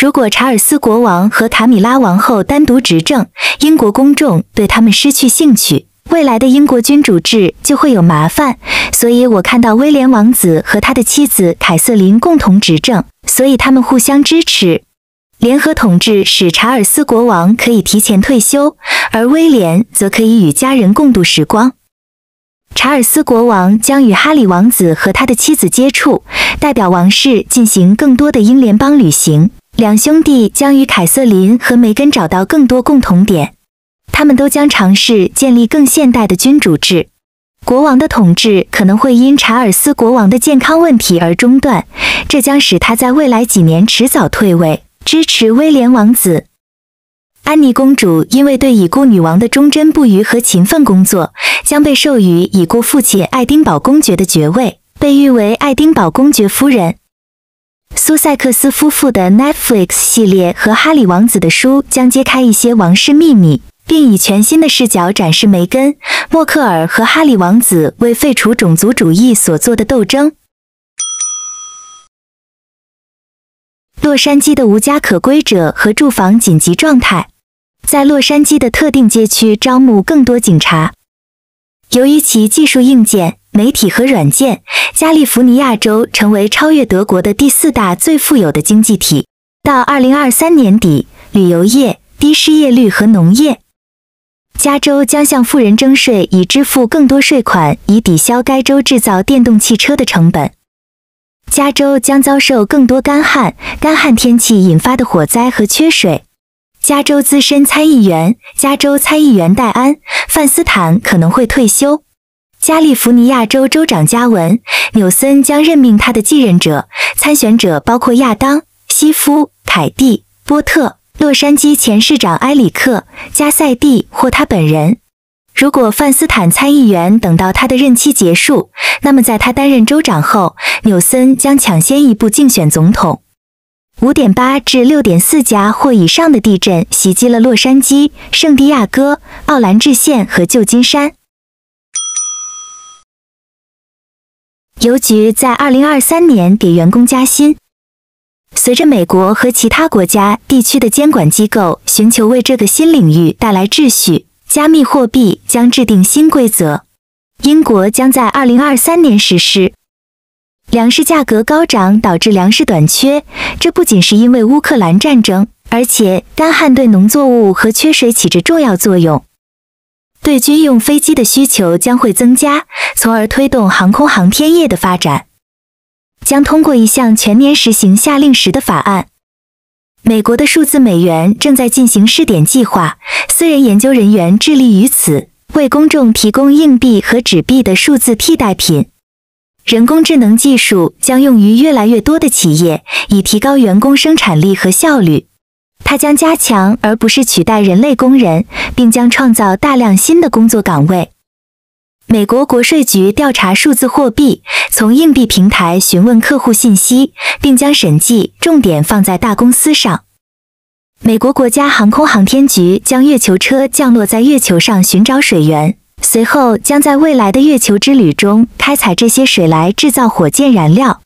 如果查尔斯国王和卡米拉王后单独执政，英国公众对他们失去兴趣，未来的英国君主制就会有麻烦。所以我看到威廉王子和他的妻子凯瑟琳共同执政，所以他们互相支持，联合统治使查尔斯国王可以提前退休，而威廉则可以与家人共度时光。查尔斯国王将与哈里王子和他的妻子接触，代表王室进行更多的英联邦旅行。两兄弟将与凯瑟琳和梅根找到更多共同点，他们都将尝试建立更现代的君主制。国王的统治可能会因查尔斯国王的健康问题而中断，这将使他在未来几年迟早退位。支持威廉王子，安妮公主因为对已故女王的忠贞不渝和勤奋工作，将被授予已故父亲爱丁堡公爵的爵位，被誉为爱丁堡公爵夫人。苏塞克斯夫妇的 Netflix 系列和哈里王子的书将揭开一些王室秘密，并以全新的视角展示梅根、默克尔和哈里王子为废除种族主义所做的斗争。洛杉矶的无家可归者和住房紧急状态，在洛杉矶的特定街区招募更多警察。由于其技术硬件、媒体和软件，加利福尼亚州成为超越德国的第四大最富有的经济体。到2023年底，旅游业、低失业率和农业，加州将向富人征税，以支付更多税款，以抵消该州制造电动汽车的成本。加州将遭受更多干旱，干旱天气引发的火灾和缺水。加州资深参议员、加州参议员戴安·范斯坦可能会退休。加利福尼亚州州长加文·纽森将任命他的继任者。参选者包括亚当·西夫、凯蒂·波特、洛杉矶前市长埃里克·加塞蒂或他本人。如果范斯坦参议员等到他的任期结束，那么在他担任州长后，纽森将抢先一步竞选总统。五点八至六点四家或以上的地震袭击了洛杉矶、圣地亚哥、奥兰治县和旧金山。邮局在二零二三年给员工加薪。随着美国和其他国家地区的监管机构寻求为这个新领域带来秩序，加密货币将制定新规则。英国将在二零二三年实施。粮食价格高涨导致粮食短缺，这不仅是因为乌克兰战争，而且干旱对农作物和缺水起着重要作用。对军用飞机的需求将会增加，从而推动航空航天业的发展。将通过一项全年实行下令时的法案。美国的数字美元正在进行试点计划，私人研究人员致力于此，为公众提供硬币和纸币的数字替代品。人工智能技术将用于越来越多的企业，以提高员工生产力和效率。它将加强而不是取代人类工人，并将创造大量新的工作岗位。美国国税局调查数字货币，从硬币平台询问客户信息，并将审计重点放在大公司上。美国国家航空航天局将月球车降落在月球上，寻找水源。随后将在未来的月球之旅中开采这些水来制造火箭燃料。